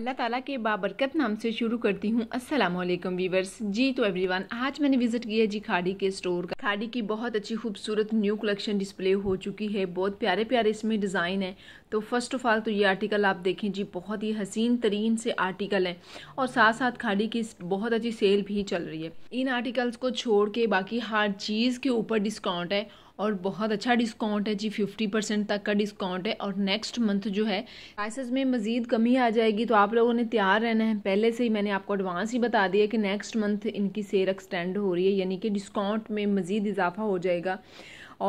अल्लाह ताला के बाबरकत नाम से शुरू करती हूँ अस्सलाम वालेकुम वीवर्स जी तो एवरीवन आज मैंने विजिट किया जी खाड़ी के स्टोर का खाड़ी की बहुत अच्छी खूबसूरत न्यू कलेक्शन डिस्प्ले हो चुकी है बहुत प्यारे प्यारे इसमें डिज़ाइन है तो फर्स्ट ऑफ़ ऑल तो ये आर्टिकल आप देखें जी बहुत ही हसीन तरीन से आर्टिकल है और साथ साथ खाड़ी की बहुत अच्छी सेल भी चल रही है इन आर्टिकल्स को छोड़ के बाकी हर चीज़ के ऊपर डिस्काउंट है और बहुत अच्छा डिस्काउंट है जी फिफ्टी परसेंट तक का डिस्काउंट है और नेक्स्ट मंथ जो है प्राइसेस में मज़ीद कमी आ जाएगी तो आप लोगों ने तैयार रहना है पहले से ही मैंने आपको एडवांस ही बता दिया कि नेक्स्ट मंथ इनकी सेल एक्सटेंड हो रही है यानी कि डिस्काउंट में मज़ीद इजाफा हो जाएगा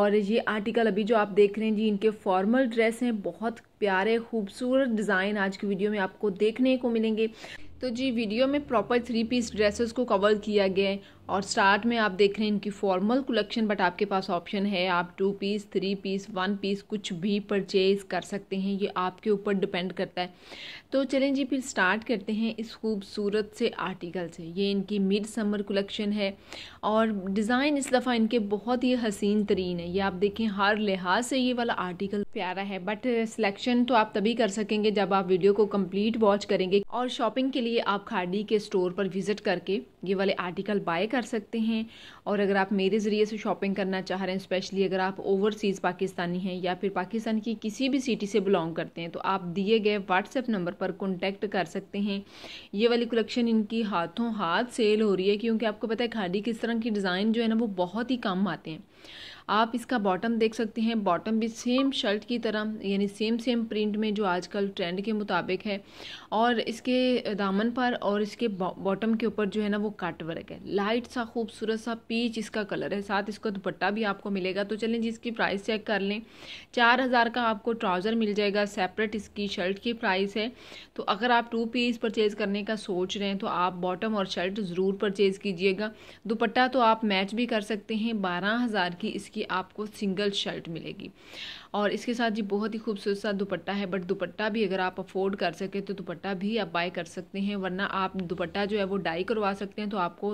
और ये आर्टिकल अभी जो आप देख रहे हैं जी इनके फॉर्मल ड्रेस हैं बहुत प्यारे खूबसूरत डिज़ाइन आज की वीडियो में आपको देखने को मिलेंगे तो जी वीडियो में प्रॉपर थ्री पीस ड्रेसेस को कवर किया गया है और स्टार्ट में आप देख रहे हैं इनकी फॉर्मल कलेक्शन बट आपके पास ऑप्शन है आप two piece three piece one piece कुछ भी परचेज कर सकते हैं ये आपके ऊपर डिपेंड करता है तो चलें जी फिर स्टार्ट करते हैं इस खूबसूरत से आर्टिकल से ये इनकी मिड समर कलेक्शन है और डिज़ाइन इस दफ़ा इनके बहुत ही हसीन तरीन है ये आप देखें हर लिहाज से ये वाला आर्टिकल प्यारा है बट सिलेक्शन तो आप तभी कर सकेंगे जब आप वीडियो को कम्प्लीट वॉच करेंगे और शॉपिंग के लिए आप खाडी के स्टोर पर विज़िट करके ये वाले आर्टिकल बाय कर कर सकते हैं और अगर आप मेरे ज़रिए से शॉपिंग करना चाह रहे हैं स्पेशली अगर आप ओवरसीज़ पाकिस्तानी हैं या फिर पाकिस्तान की किसी भी सिटी से बिलोंग करते हैं तो आप दिए गए व्हाट्सएप नंबर पर कॉन्टैक्ट कर सकते हैं ये वाली कलेक्शन इनकी हाथों हाथ सेल हो रही है क्योंकि आपको पता है खादी किस तरह की डिज़ाइन जो है ना वो बहुत ही कम आते हैं आप इसका बॉटम देख सकते हैं बॉटम भी सेम शर्ट की तरह यानी सेम सेम प्रिंट में जो आजकल ट्रेंड के मुताबिक है और इसके दामन पर और इसके बॉटम के ऊपर जो है ना वो काट वर्क है लाइट सा खूबसूरत सा पीच इसका कलर है साथ इसका दुपट्टा भी आपको मिलेगा तो चलें जी इसकी प्राइस चेक कर लें चार हज़ार का आपको ट्राउज़र मिल जाएगा सेपरेट इसकी शर्ट की प्राइस है तो अगर आप टू पीस परचेज़ करने का सोच रहे हैं तो आप बॉटम और शर्ट ज़रूर परचेज़ कीजिएगा दुपट्टा तो आप मैच भी कर सकते हैं बारह हज़ार की इसकी की आपको सिंगल शर्ट मिलेगी और इसके साथ जी बहुत ही खूबसूरत सा दुपट्टा है बट दुपट्टा भी अगर आप अफोर्ड कर सकें तो दुपट्टा भी आप बाय कर सकते हैं वरना आप दुपट्टा जो है वो डाई करवा सकते हैं तो आपको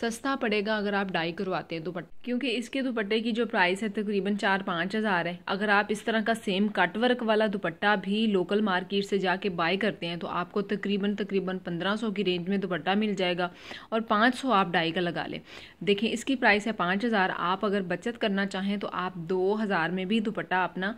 सस्ता पड़ेगा अगर आप डाई करवाते हैं दुपट्टा क्योंकि इसके दुपट्टे की जो प्राइस है तकरीबन चार पाँच हज़ार है अगर आप इस तरह का सेम कट वर्क वाला दुपट्टा भी लोकल मार्केट से जाके बाय करते हैं तो आपको तकरीबन तकरीबन पंद्रह सौ की रेंज में दुपट्टा मिल जाएगा और पाँच सौ आप डाई का लगा लें देखें इसकी प्राइस है पाँच हज़ार आप अगर बचत करना करना चाहें तो आप दो हज़ार में भी दुपट्टा अपना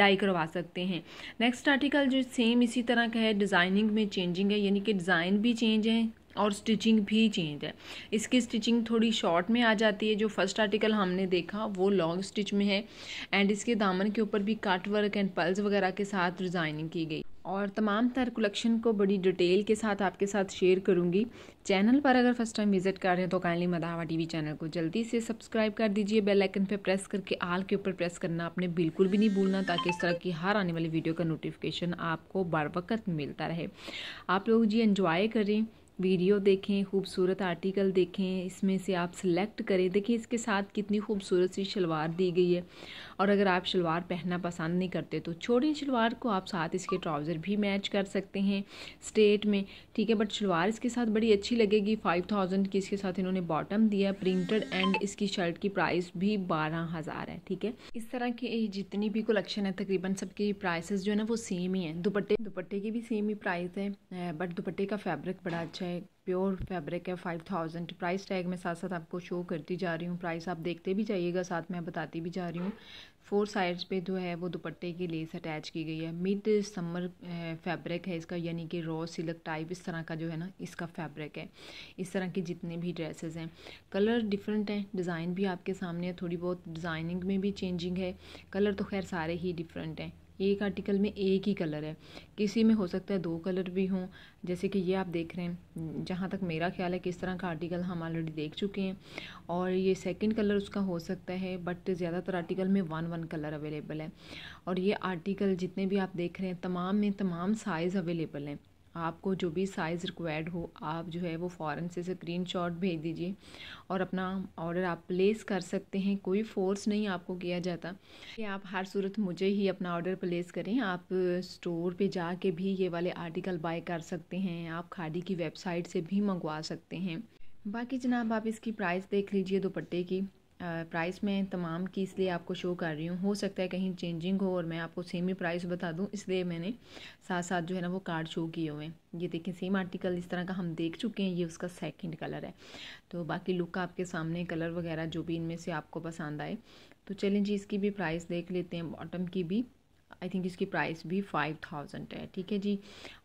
डाई करवा सकते हैं नेक्स्ट आर्टिकल जो सेम इसी तरह का है डिज़ाइनिंग में चेंजिंग है यानी कि डिज़ाइन भी चेंज है और स्टिचिंग भी चेंज है इसकी स्टिचिंग थोड़ी शॉर्ट में आ जाती है जो फर्स्ट आर्टिकल हमने देखा वो लॉन्ग स्टिच में है एंड इसके दामन के ऊपर भी कट वर्क एंड पल्स वगैरह के साथ डिज़ाइनिंग की गई और तमाम तर कलेक्शन को बड़ी डिटेल के साथ आपके साथ शेयर करूंगी चैनल पर अगर फर्स्ट टाइम विजिट कर रहे हैं तो काइंडली मदावा टीवी चैनल को जल्दी से सब्सक्राइब कर दीजिए बेल आइकन पर प्रेस करके आल के ऊपर प्रेस करना आपने बिल्कुल भी नहीं भूलना ताकि इस तरह की हर आने वाली वीडियो का नोटिफिकेशन आपको बर वक्त मिलता रहे आप लोग जी एन्जॉय करें वीडियो देखें खूबसूरत आर्टिकल देखें इसमें से आप सिलेक्ट करें देखिए इसके साथ कितनी खूबसूरत सी शलवार दी गई है और अगर आप शलवार पहनना पसंद नहीं करते तो छोटी शलवार को आप साथ इसके ट्राउज़र भी मैच कर सकते हैं स्टेट में ठीक है बट शलवार इसके साथ बड़ी अच्छी लगेगी फाइव थाउजेंड की इसके साथ इन्होंने बॉटम दिया प्रिंटेड एंड इसकी शर्ट की प्राइस भी बारह हज़ार है ठीक है इस तरह की जितनी भी कलेक्शन है तकरीबन सबके प्राइसेस जो है ना वो सेम ही है दुपट्टे दुपट्टे की भी सेम ही प्राइस है बट दुपट्टे का फैब्रिक बड़ा अच्छा है प्योर फैब्रिक है फाइव थाउजेंड प्राइस टैग में साथ साथ आपको शो करती जा रही हूँ प्राइस आप देखते भी जाइएगा साथ में बताती भी जा रही हूँ फोर साइड्स पे जो है वो दुपट्टे की लेस अटैच की गई है मिड समर फैब्रिक है इसका यानी कि रॉ सिल्क टाइप इस तरह का जो है ना इसका फैब्रिक है इस तरह के जितने भी ड्रेसेस हैं कलर डिफरेंट हैं डिज़ाइन भी आपके सामने है थोड़ी बहुत डिज़ाइनिंग में भी चेंजिंग है कलर तो खैर सारे ही डिफरेंट हैं एक आर्टिकल में एक ही कलर है किसी में हो सकता है दो कलर भी हों जैसे कि ये आप देख रहे हैं जहाँ तक मेरा ख्याल है कि इस तरह का आर्टिकल हम ऑलरेडी देख चुके हैं और ये सेकंड कलर उसका हो सकता है बट ज़्यादातर आर्टिकल में वन वन कलर अवेलेबल है और ये आर्टिकल जितने भी आप देख रहे हैं तमाम में तमाम साइज़ अवेलेबल हैं आपको जो भी साइज़ रिक्वायर्ड हो आप जो है वो फ़ौरन से स्क्रीन शॉट भेज दीजिए और अपना ऑर्डर आप प्लेस कर सकते हैं कोई फोर्स नहीं आपको किया जाता कि आप हर सूरत मुझे ही अपना ऑर्डर प्लेस करें आप स्टोर पे जाके भी ये वाले आर्टिकल बाय कर सकते हैं आप खादी की वेबसाइट से भी मंगवा सकते हैं बाकी जनाब आप इसकी प्राइस देख लीजिए दोपट्टे की प्राइस में तमाम की इसलिए आपको शो कर रही हूँ हो सकता है कहीं चेंजिंग हो और मैं आपको सेम ही प्राइस बता दूँ इसलिए मैंने साथ साथ जो है ना वो कार्ड शो किए हुए हैं ये देखें सेम आर्टिकल इस तरह का हम देख चुके हैं ये उसका सेकंड कलर है तो बाकी लुक आपके सामने कलर वगैरह जो भी इनमें से आपको पसंद आए तो चलें जी इसकी भी प्राइस देख लेते हैं बॉटम की भी आई थिंक इसकी प्राइस भी फाइव थाउजेंड है ठीक है जी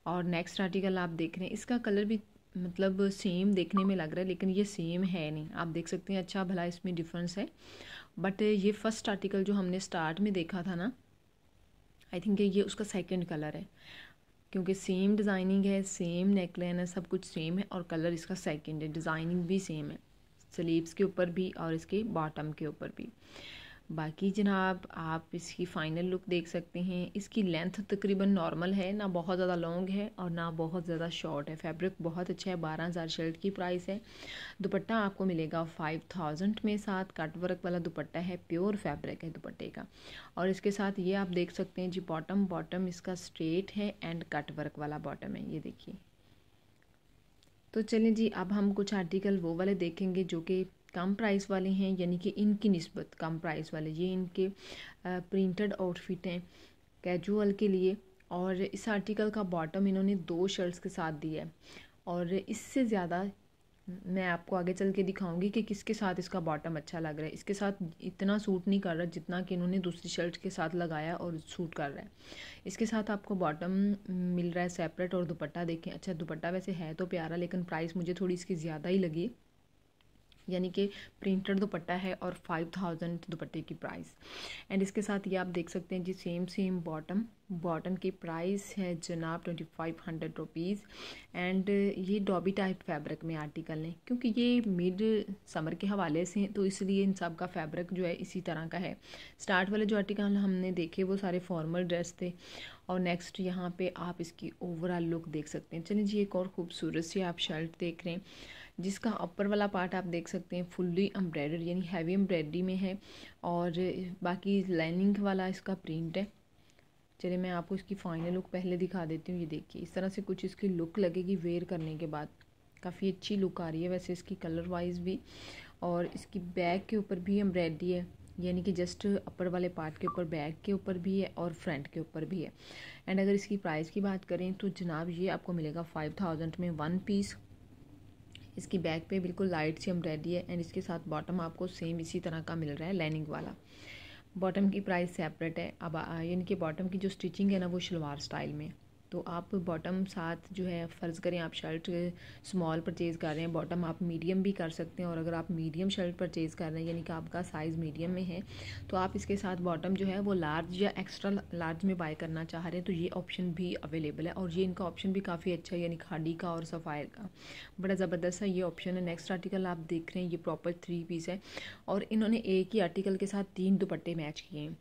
और नेक्स्ट आर्टिकल आप देख रहे हैं इसका कलर भी मतलब सेम देखने में लग रहा है लेकिन ये सेम है नहीं आप देख सकते हैं अच्छा भला इसमें डिफरेंस है बट ये फर्स्ट आर्टिकल जो हमने स्टार्ट में देखा था ना आई थिंक ये उसका सेकंड कलर है क्योंकि सेम डिज़ाइनिंग है सेम नेकलाइन है सब कुछ सेम है और कलर इसका सेकंड है डिज़ाइनिंग भी सेम है स्लीव्स के ऊपर भी और इसके बॉटम के ऊपर भी बाकी जनाब आप इसकी फ़ाइनल लुक देख सकते हैं इसकी लेंथ तकरीबन नॉर्मल है ना बहुत ज़्यादा लॉन्ग है और ना बहुत ज़्यादा शॉर्ट है फैब्रिक बहुत अच्छा है बारह हज़ार शर्ट की प्राइस है दुपट्टा आपको मिलेगा फाइव थाउजेंड में साथ कट वर्क वाला दुपट्टा है प्योर फैब्रिक है दुपट्टे का और इसके साथ ये आप देख सकते हैं जी बॉटम बॉटम इसका स्ट्रेट है एंड कट वर्क वाला बॉटम है ये देखिए तो चलिए जी अब हम कुछ आर्टिकल वो वाले देखेंगे जो कि कम प्राइस वाले हैं यानी कि इनकी नस्बत कम प्राइस वाले ये इनके प्रिंटेड आउटफिट हैं कैजुअल के लिए और इस आर्टिकल का बॉटम इन्होंने दो शर्ट्स के साथ दिया है और इससे ज़्यादा मैं आपको आगे चल के दिखाऊंगी कि किसके साथ इसका बॉटम अच्छा लग रहा है इसके साथ इतना सूट नहीं कर रहा जितना कि इन्होंने दूसरी शर्ट के साथ लगाया और सूट कर रहा है इसके साथ आपको बॉटम मिल रहा है सेपरेट और दुपट्टा देखें अच्छा दुपट्टा वैसे है तो प्यारा लेकिन प्राइस मुझे थोड़ी इसकी ज़्यादा ही लगी यानी कि प्रिंटेड दुपट्टा है और फाइव थाउजेंड दुपट्टे की प्राइस एंड इसके साथ ये आप देख सकते हैं जी सेम सेम बॉटम बॉटम की प्राइस है जनाब twenty five hundred rupees and ये डॉबी टाइप फैब्रिक में आर्टिकल हैं क्योंकि ये मिड समर के हवाले से हैं तो इसलिए इन सब का फैब्रिक जो है इसी तरह का है स्टार्ट वाले जो आर्टिकल हमने देखे वो सारे फॉर्मल ड्रेस थे और नेक्स्ट यहाँ पे आप इसकी ओवरऑल लुक देख सकते हैं चलिए जी एक और खूबसूरत सी आप शर्ट देख रहे हैं जिसका अपर वाला पार्ट आप देख सकते हैं फुल्ली एम्ब्रॉयडर यानी हैवी एम्ब्रॉयडरी में है और बाकी लाइनिंग वाला इसका प्रिंट है चलिए मैं आपको इसकी फाइनल लुक पहले दिखा देती हूँ ये देखिए इस तरह से कुछ इसकी लुक लगेगी वेयर करने के बाद काफ़ी अच्छी लुक आ रही है वैसे इसकी कलर वाइज भी और इसकी बैक के ऊपर भी एम्ब्रॉयडरी है यानी कि जस्ट अपर वाले पार्ट के ऊपर बैक के ऊपर भी है और फ्रंट के ऊपर भी है एंड अगर इसकी प्राइस की बात करें तो जनाब ये आपको मिलेगा फाइव थाउजेंड में वन पीस इसकी बैक पे बिल्कुल लाइट सी एम्ब्रॉयडरी है एंड इसके साथ बॉटम आपको सेम इसी तरह का मिल रहा है लाइनिंग वाला बॉटम की प्राइस सेपरेट है अब यानी कि बॉटम की जो स्टिचिंग है ना वो शलवार स्टाइल में तो आप बॉटम साथ जो है फ़र्ज़ करें आप शर्ट स्मॉल परचेज़ कर रहे हैं बॉटम आप मीडियम भी कर सकते हैं और अगर आप मीडियम शर्ट परचेज़ कर रहे हैं यानी कि आपका साइज़ मीडियम में है तो आप इसके साथ बॉटम जो है वो लार्ज या एक्स्ट्रा लार्ज में बाय करना चाह रहे हैं तो ये ऑप्शन भी अवेलेबल है और ये इनका ऑप्शन भी काफ़ी अच्छा है यानी खाडी का और सफ़ायर का बड़ा ज़बरदस्त है ये ऑप्शन है नेक्स्ट आर्टिकल आप देख रहे हैं ये प्रॉपर थ्री पीस है और इन्होंने एक ही आर्टिकल के साथ तीन दुपट्टे मैच किए हैं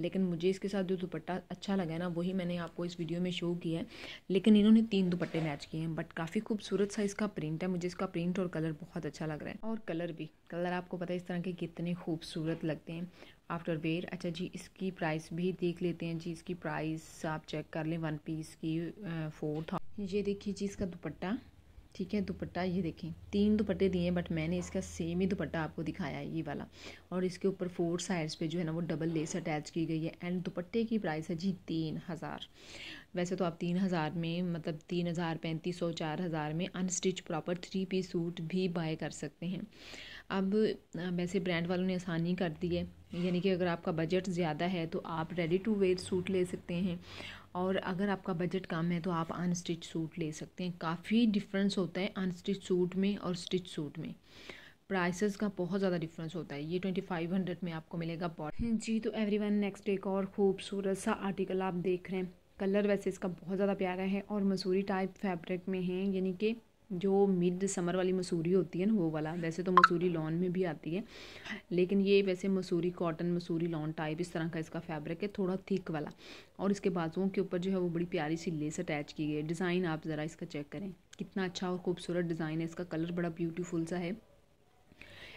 लेकिन मुझे इसके साथ जो दुपट्टा अच्छा लगा है ना वही मैंने आपको इस वीडियो में शो किया है लेकिन इन्होंने तीन दुपट्टे मैच किए हैं बट काफ़ी खूबसूरत सा इसका प्रिंट है मुझे इसका प्रिंट और कलर बहुत अच्छा लग रहा है और कलर भी कलर आपको पता है इस तरह के कितने खूबसूरत लगते हैं आफ्टर वेयर अच्छा जी इसकी प्राइस भी देख लेते हैं जी इसकी प्राइस आप चेक कर लें वन पीस की फोर था ये देखिए जी इसका दुपट्टा ठीक है दुपट्टा ये देखें तीन दुपट्टे दिए बट मैंने इसका सेम ही दुपट्टा आपको दिखाया है ये वाला और इसके ऊपर फोर साइड्स पे जो है ना वो डबल लेस अटैच की गई है एंड दुपट्टे की प्राइस है जी तीन हज़ार वैसे तो आप तीन हज़ार में मतलब तीन हज़ार पैंतीस सौ चार हज़ार में unstitch proper three P suit भी बाय कर सकते हैं अब वैसे ब्रांड वालों ने आसानी कर दी है यानी कि अगर आपका बजट ज़्यादा है तो आप रेडी टू वेयर सूट ले सकते हैं और अगर आपका बजट कम है तो आप अनस्टिच सूट ले सकते हैं काफ़ी डिफरेंस होता है अनस्टिच सूट में और स्टिच सूट में प्राइसेस का बहुत ज़्यादा डिफरेंस होता है ये ट्वेंटी फाइव हंड्रेड में आपको मिलेगा पॉट जी तो एवरीवन नेक्स्ट एक और खूबसूरत सा आर्टिकल आप देख रहे हैं कलर वैसे इसका बहुत ज़्यादा प्यारा है और मसूरी टाइप फैब्रिक में है यानी कि जो मिड समर वाली मसूरी होती है ना वो वाला वैसे तो मसूरी लॉन में भी आती है लेकिन ये वैसे Masoori cotton Masoori lawn type इस तरह का इसका फैब्रिक है थोड़ा थिक वाला और इसके बाजुओं के ऊपर जो है वो बड़ी प्यारी सी लेस अटैच की गई है डिज़ाइन आप ज़रा इसका चेक करें कितना अच्छा और खूबसूरत डिज़ाइन है इसका कलर बड़ा ब्यूटीफुल सा है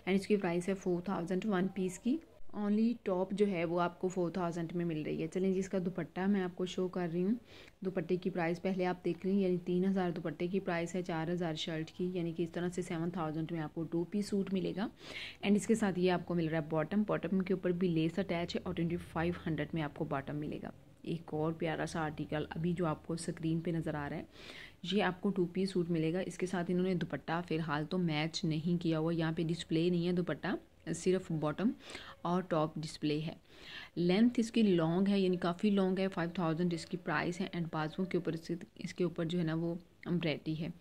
एंड इसकी प्राइस है फोर थाउजेंड वन पीस की ओनली टॉप जो है वो आपको फोर थाउजेंड में मिल रही है चलें जी इसका दुपट्टा मैं आपको शो कर रही हूँ दुपट्टे की प्राइस पहले आप देख लें यानी तीन हज़ार दुपट्टे की प्राइस है चार हज़ार शर्ट की यानी कि इस तरह से सेवन थाउजेंड में आपको टू पी सूट मिलेगा एंड इसके साथ ये आपको मिल रहा है बॉटम बॉटम के ऊपर भी लेस अटैच है और ट्वेंटी फाइव हंड्रेड में आपको बॉटम मिलेगा एक और प्यारा सा आर्टिकल अभी जो आपको स्क्रीन पे नज़र आ रहा है ये आपको टू पी सूट मिलेगा इसके साथ इन्होंने दुपट्टा फिलहाल तो मैच नहीं किया हुआ यहाँ पे डिस्प्ले नहीं है दुपट्टा सिर्फ बॉटम और टॉप डिस्प्ले है लेंथ इसकी लॉन्ग है यानी काफ़ी लॉन्ग है फाइव थाउजेंड इसकी प्राइस है एंड बाजुओं के ऊपर इसके ऊपर जो है ना वो अम्ब्रेटी है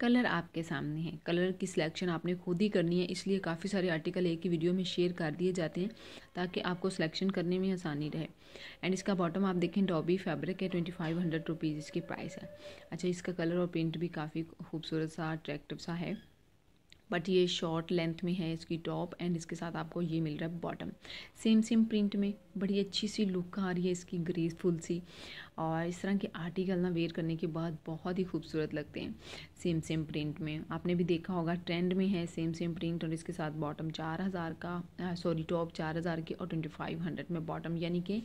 कलर आपके सामने है कलर की सिलेक्शन आपने खुद ही करनी है इसलिए काफ़ी सारे आर्टिकल एक ही वीडियो में शेयर कर दिए जाते हैं ताकि आपको सिलेक्शन करने में आसानी रहे एंड इसका बॉटम आप देखें डॉबी फैब्रिक है ट्वेंटी फाइव हंड्रेड रुपीज़ इसकी प्राइस है अच्छा इसका कलर और प्रिंट भी काफ़ी खूबसूरत सा अट्रैक्टिव सा है बट ये शॉर्ट लेंथ में है इसकी टॉप एंड इसके साथ आपको ये मिल रहा है बॉटम सेम सेम प्रिंट में बड़ी अच्छी सी लुक आ रही है इसकी ग्रेसफुल सी और इस तरह के आर्टिकल ना वेयर करने के बाद बहुत ही खूबसूरत लगते हैं सेम सेम प्रिंट में आपने भी देखा होगा ट्रेंड में है सेम सेम प्रिंट और इसके साथ बॉटम चार हज़ार का सॉरी टॉप चार हज़ार की और ट्वेंटी फाइव हंड्रेड में बॉटम यानी कि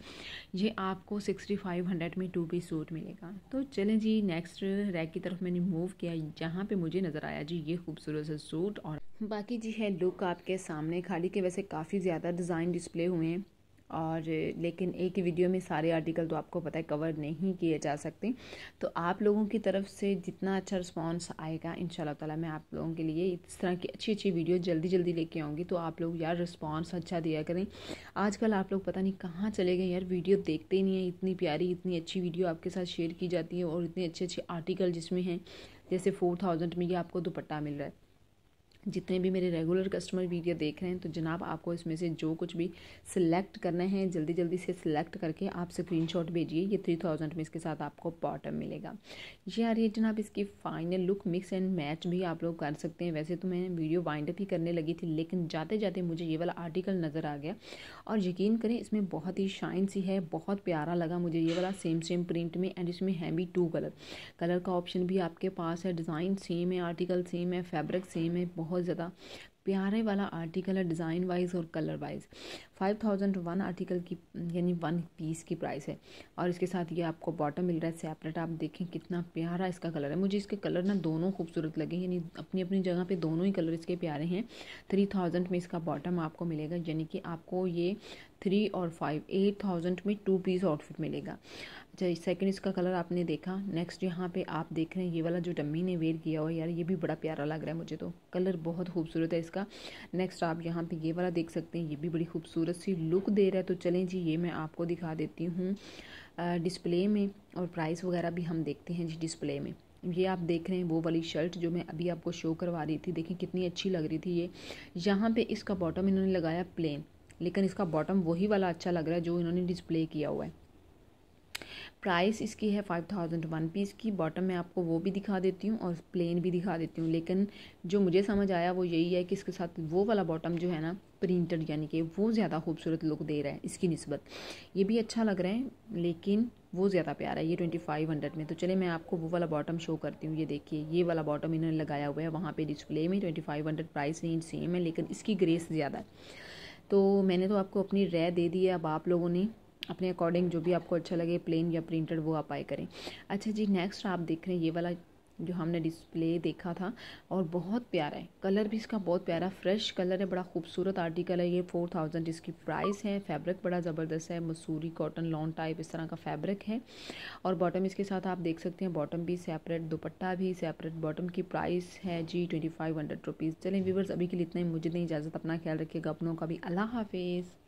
ये आपको सिक्सटी फाइव हंड्रेड में टू पीस सूट मिलेगा तो चलें जी नेक्स्ट रैक की तरफ मैंने मूव किया जहाँ पर मुझे नज़र आया जी ये खूबसूरत सा सूट और बाकी जी है लुक आपके सामने खाली के वैसे काफ़ी ज़्यादा डिज़ाइन डिस्प्ले हुए हैं और लेकिन एक ही वीडियो में सारे आर्टिकल तो आपको पता है कवर नहीं किए जा सकते तो आप लोगों की तरफ से जितना अच्छा रिस्पॉन्स आएगा इन ताला मैं आप लोगों के लिए इस तरह की अच्छी अच्छी वीडियो जल्दी जल्दी लेके आऊँगी तो आप लोग यार रिस्पॉन्स अच्छा दिया करें आजकल आप लोग पता नहीं कहाँ चले गए यार वीडियो देखते ही नहीं है इतनी प्यारी इतनी अच्छी वीडियो आपके साथ शेयर की जाती है और इतने अच्छे अच्छे आर्टिकल जिसमें हैं जैसे फोर थाउजेंड में ये आपको दुपट्टा मिल रहा है जितने भी मेरे रेगुलर कस्टमर वीडियो देख रहे हैं तो जनाब आपको इसमें से जो कुछ भी सिलेक्ट करना है जल्दी जल्दी से सिलेक्ट करके आप शॉट भेजिए ये थ्री थाउजेंड में इसके साथ आपको बॉटम मिलेगा हाँ, ये आ रही है जनाब इसकी final look mix and match भी आप लोग कर सकते हैं वैसे तो मैं वीडियो वाइंड अप ही करने लगी थी लेकिन जाते जाते मुझे ये वाला आर्टिकल नज़र आ गया और यकीन करें इसमें बहुत ही शाइन सी है बहुत प्यारा लगा मुझे ये वाला सेम सेम प्रिंट में एंड इसमें है भी टू कलर कलर का ऑप्शन भी आपके पास है डिज़ाइन सेम है आर्टिकल सेम है फैब्रिक सेम है बहुत बहुत ज़्यादा प्यारे वाला आर्टिकल है डिज़ाइन वाइज और colour wise five thousand one article की यानी वन पीस की प्राइस है और इसके साथ ये आपको बॉटम मिल रहा है सेपरेट आप देखें कितना प्यारा इसका कलर है मुझे इसके कलर ना दोनों खूबसूरत लगे यानी अपनी अपनी जगह पे दोनों ही कलर इसके प्यारे हैं थ्री थाउजेंड में इसका बॉटम आपको मिलेगा यानी कि आपको ये थ्री और फाइव एट थाउजेंड में टू पीस आउटफिट मिलेगा अच्छा सेकंड इसका कलर आपने देखा नेक्स्ट यहाँ पे आप देख रहे हैं ये वाला जो डम्मी ने वेयर किया हुआ यार ये भी बड़ा प्यारा लग रहा है मुझे तो कलर बहुत खूबसूरत है इसका नेक्स्ट आप यहाँ पे ये वाला देख सकते हैं ये भी बड़ी खूबसूरत सी लुक दे रहा है तो चलें जी ये मैं आपको दिखा देती हूँ डिस्प्ले में और प्राइस वगैरह भी हम देखते हैं जी डिस्प्ले में ये आप देख रहे हैं वो वाली शर्ट जो मैं अभी आपको शो करवा रही थी देखें कितनी अच्छी लग रही थी ये यहाँ पे इसका बॉटम इन्होंने लगाया प्लेन लेकिन इसका बॉटम वही वाला अच्छा लग रहा है जो इन्होंने डिस्प्ले किया हुआ है प्राइस इसकी है फाइव थाउजेंड वन पीस की बॉटम मैं आपको वो भी दिखा देती हूँ और प्लेन भी दिखा देती हूँ लेकिन जो मुझे समझ आया वो यही है कि इसके साथ वो वाला बॉटम जो है ना प्रिंटेड यानी कि वो ज़्यादा खूबसूरत लुक दे रहा है इसकी नस्बत ये भी अच्छा लग रहा है लेकिन वो ज़्यादा प्यारा है ये ट्वेंटी फाइव हंड्रेड में तो चले मैं आपको वो वाला बॉटम शो करती हूँ ये देखिए ये वाला बॉटम इन्होंने लगाया हुआ है वहाँ पे डिस्प्ले में twenty five hundred price range same है लेकिन इसकी ग्रेस ज़्यादा है तो मैंने तो आपको अपनी राय दे दी है अब आप लोगों ने अपने अकॉर्डिंग जो भी आपको अच्छा लगे प्लेन या प्रिंटेड वो आप बाय करें अच्छा जी नेक्स्ट आप देख रहे हैं ये वाला जो हमने डिस्प्ले देखा था और बहुत प्यारा है कलर भी इसका बहुत प्यारा फ्रेश कलर है बड़ा खूबसूरत आर्टिकल है ये फोर थाउजेंड इसकी प्राइस है फैब्रिक बड़ा ज़बरदस्त है मसूरी कॉटन लॉन्ग टाइप इस तरह का फैब्रिक है और बॉटम इसके साथ आप देख सकते हैं बॉटम भी सेपरेट दुपट्टा भी सेपरेट बॉटम की प्राइस है जी ट्वेंटी फाइव हंड्रेड रुपीज़ चलें व्यूवर्स अभी के लिए इतना ही मुझे नहीं इजाज़त अपना ख्याल रखिएगा अपनों का भी अल्लाह हाफिज़